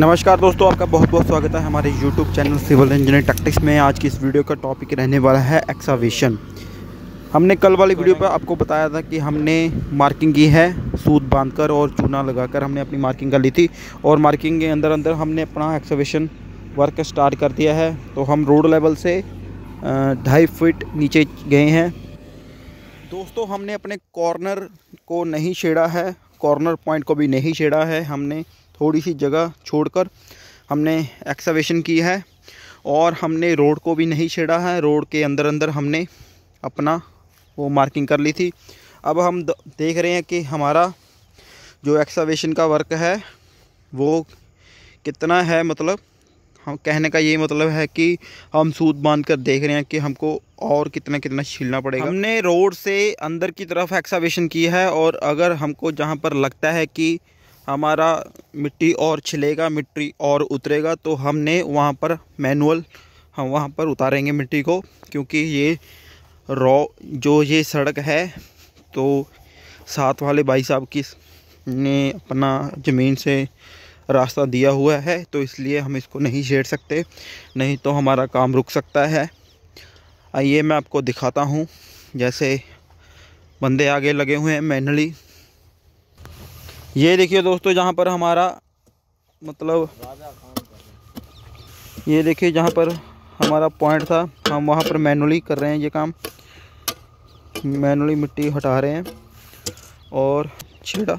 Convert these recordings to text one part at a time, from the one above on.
नमस्कार दोस्तों आपका बहुत बहुत स्वागत है हमारे YouTube channel civil engineer tactics में आज की इस वीडियो का टॉपिक रहने वाला है एक्सावेशन हमने कल वाली वीडियो पर आपको बताया था कि हमने मार्किंग की है सूद बांधकर और चूना लगाकर हमने अपनी मार्किंग कर ली थी और मार्किंग के अंदर अंदर हमने अपना एक्सावेशन वर्क स्टार्ट कर दिया है तो हम रोड लेवल से ढाई फिट नीचे गए हैं दोस्तों हमने अपने कॉर्नर को नहीं छेड़ा है कॉर्नर पॉइंट को भी नहीं छेड़ा है हमने थोड़ी सी जगह छोड़कर हमने एक्सावेशन की है और हमने रोड को भी नहीं छेड़ा है रोड के अंदर अंदर हमने अपना वो मार्किंग कर ली थी अब हम देख रहे हैं कि हमारा जो एक्सावेशन का वर्क है वो कितना है मतलब हम कहने का ये मतलब है कि हम सूद बांध कर देख रहे हैं कि हमको और कितना कितना छीलना पड़ेगा हमने रोड से अंदर की तरफ एक्सावेशन की है और अगर हमको जहाँ पर लगता है कि हमारा मिट्टी और छिलेगा मिट्टी और उतरेगा तो हमने वहाँ पर मैनुअल हम वहाँ पर उतारेंगे मिट्टी को क्योंकि ये रॉ जो ये सड़क है तो साथ वाले भाई साहब की ने अपना ज़मीन से रास्ता दिया हुआ है तो इसलिए हम इसको नहीं छेड़ सकते नहीं तो हमारा काम रुक सकता है आइए मैं आपको दिखाता हूँ जैसे बंदे आगे लगे हुए हैं मैनली ये देखिए दोस्तों जहाँ पर हमारा मतलब ये देखिए जहाँ पर हमारा पॉइंट था हम वहाँ पर मैनुअली कर रहे हैं ये काम मैनुअली मिट्टी हटा रहे हैं और छेड़ा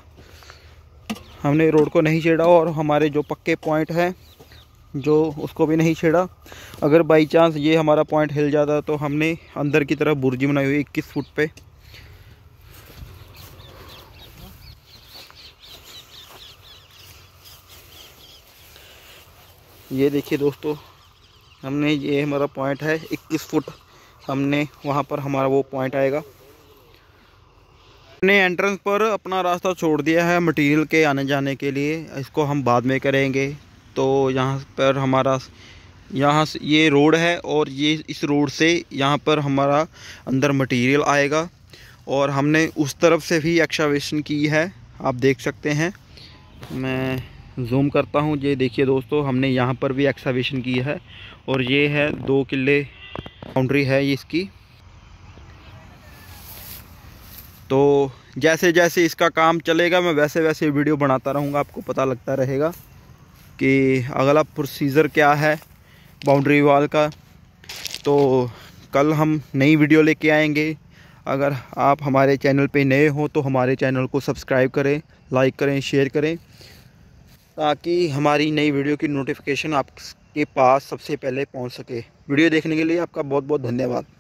हमने रोड को नहीं छेड़ा और हमारे जो पक्के पॉइंट हैं जो उसको भी नहीं छेड़ा अगर बाई चांस ये हमारा पॉइंट हिल जाता तो हमने अंदर की तरफ बुर्जी बनाई हुई इक्कीस फुट पे ये देखिए दोस्तों हमने ये हमारा पॉइंट है 21 फुट हमने वहाँ पर हमारा वो पॉइंट आएगा हमने एंट्रेंस पर अपना रास्ता छोड़ दिया है मटेरियल के आने जाने के लिए इसको हम बाद में करेंगे तो यहाँ पर हमारा यहाँ से ये रोड है और ये इस रोड से यहाँ पर हमारा अंदर मटेरियल आएगा और हमने उस तरफ से भी एक्शावेशन की है आप देख सकते हैं मैं जूम करता हूँ ये देखिए दोस्तों हमने यहाँ पर भी एक्सावेशन की है और ये है दो किले बाउंड्री है इसकी तो जैसे जैसे इसका काम चलेगा मैं वैसे वैसे वीडियो बनाता रहूँगा आपको पता लगता रहेगा कि अगला प्रोसीज़र क्या है बाउंड्री वाल का तो कल हम नई वीडियो लेके आएंगे अगर आप हमारे चैनल पे नए हो तो हमारे चैनल को सब्सक्राइब करें लाइक करें शेयर करें ताकि हमारी नई वीडियो की नोटिफिकेशन आपके पास सबसे पहले पहुंच सके वीडियो देखने के लिए आपका बहुत बहुत धन्यवाद